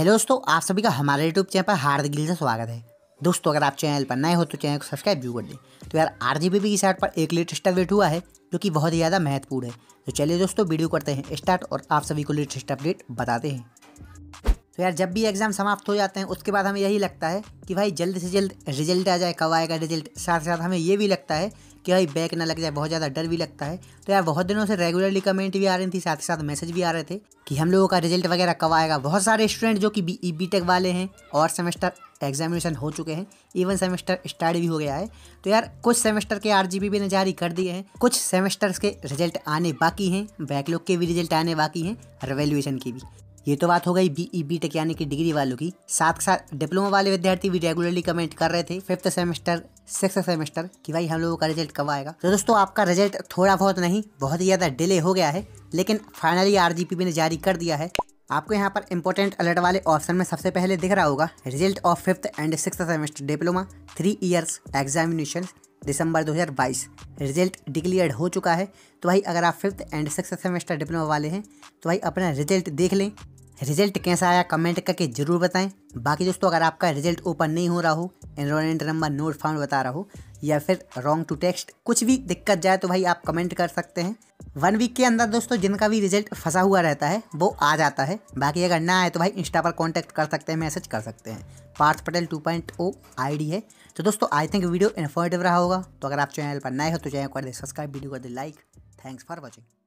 hello दोस्तों आप सभी का हमारे यूट्यूब चैनल पर हार्दिक दिल से स्वागत है दोस्तों अगर आप चैनल पर नए हो तो चैनल को सब्सक्राइब जरूर कर दें तो यार आर जी बी की साइट पर एक लेटेस्ट अपडेट हुआ है जो कि बहुत ही ज़्यादा महत्वपूर्ण है तो चलिए दोस्तों वीडियो करते हैं स्टार्ट और आप सभी को लेटेस्ट अपडेट बताते हैं तो यार जब भी एग्ज़ाम समाप्त हो जाते हैं उसके बाद हमें यही लगता है कि भाई जल्द से जल्द रिजल्ट आ जाए कब आएगा रिजल्ट साथ साथ हमें ये भी लगता है कि भाई बैक ना लग जाए बहुत ज़्यादा डर भी लगता है तो यार बहुत दिनों से रेगुलरली कमेंट भी आ रही थी साथ ही साथ मैसेज भी आ रहे थे कि हम लोगों का रिजल्ट वगैरह कब आएगा बहुत सारे स्टूडेंट जो कि बी ई टेक वाले हैं और सेमेस्टर एग्जामिनेशन हो चुके हैं इवन सेमेस्टर स्टार्ट भी हो गया है तो यार कुछ सेमेस्टर के आर जी ने जारी कर दिए हैं कुछ सेमेस्टर्स के रिजल्ट आने बाकी हैं बैकलॉग के भी रिजल्ट आने बाकी हैं रेवेल्यूशन की भी ये तो बात हो गई बी ई बी टेक यानी कि डिग्री वालों की साथ साथ डिप्लोमा वाले विद्यार्थी भी रेगुलरली कमेंट कर रहे थे फिफ्थ सेमेस्टर सिक्स सेमेस्टर कि भाई हम लोगों का रिजल्ट कब आएगा तो दोस्तों आपका रिजल्ट थोड़ा बहुत नहीं बहुत ही ज़्यादा डिले हो गया है लेकिन फाइनली आर ने जारी कर दिया है आपको यहाँ पर इंपॉर्टेंट अलर्ट वाले ऑप्शन में सबसे पहले दिख रहा होगा result of fifth and six semester diploma three years examination December 2022 result declared हो चुका है तो भाई अगर आप fifth and six semester diploma वाले हैं तो भाई अपना रिजल्ट देख लें रिजल्ट कैसा आया कमेंट करके जरूर बताएं बाकी दोस्तों अगर आपका रिजल्ट ओपन नहीं हो रहा हो एनरोलमेंट नंबर नोट फाउंड बता रहा हो या फिर रॉन्ग टू टेक्स्ट कुछ भी दिक्कत जाए तो भाई आप कमेंट कर सकते हैं वन वीक के अंदर दोस्तों जिनका भी रिजल्ट फंसा हुआ रहता है वो आ जाता है बाकी अगर ना आए तो भाई इंस्टा पर कॉन्टैक्ट कर सकते हैं मैसेज कर सकते हैं Parth Patel two point O I है तो दोस्तों आई थिंक वीडियो इन्फॉर्मेटिव रहा होगा तो अगर आप चैनल पर नए हो तो चैनल कर दे सब्सक्राइब वीडियो कर दे लाइक थैंक्स फॉर वॉचिंग